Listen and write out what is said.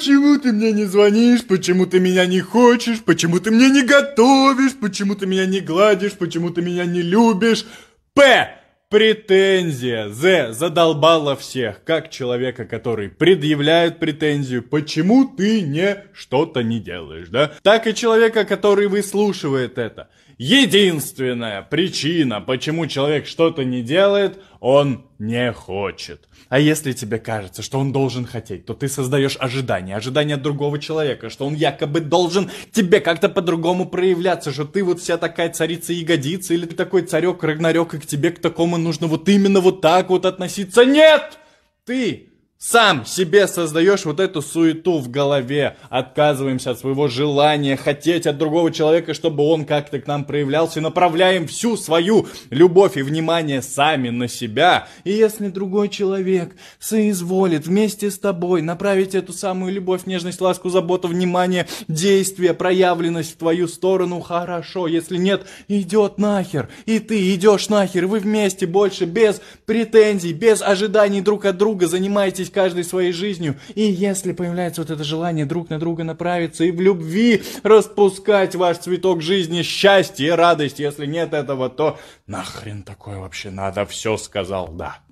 Почему ты мне не звонишь? Почему ты меня не хочешь? Почему ты мне не готовишь? Почему ты меня не гладишь? Почему ты меня не любишь? П! Претензия. З задолбала всех, как человека, который предъявляет претензию, почему ты не что-то не делаешь, да? Так и человека, который выслушивает это. Единственная причина, почему человек что-то не делает, он не хочет. А если тебе кажется, что он должен хотеть, то ты создаешь ожидания, ожидания от другого человека, что он якобы должен тебе как-то по-другому проявляться, что ты вот вся такая царица ягодица, или ты такой царек Рагнарёк, и к тебе к такому нужно вот именно вот так вот относиться. Нет! Ты сам себе создаешь вот эту суету в голове. Отказываемся от своего желания хотеть от другого человека, чтобы он как-то к нам проявлялся. И направляем всю свою любовь и внимание сами на себя. И если другой человек соизволит вместе с тобой направить эту самую любовь, нежность, ласку, заботу, внимание, действие, проявленность в твою сторону, хорошо. Если нет, идет нахер. И ты идешь нахер. Вы вместе больше без претензий, без ожиданий друг от друга занимаетесь занимайтесь каждой своей жизнью. И если появляется вот это желание друг на друга направиться и в любви распускать ваш цветок жизни, счастье и радость, если нет этого, то нахрен такое вообще надо, все сказал, да.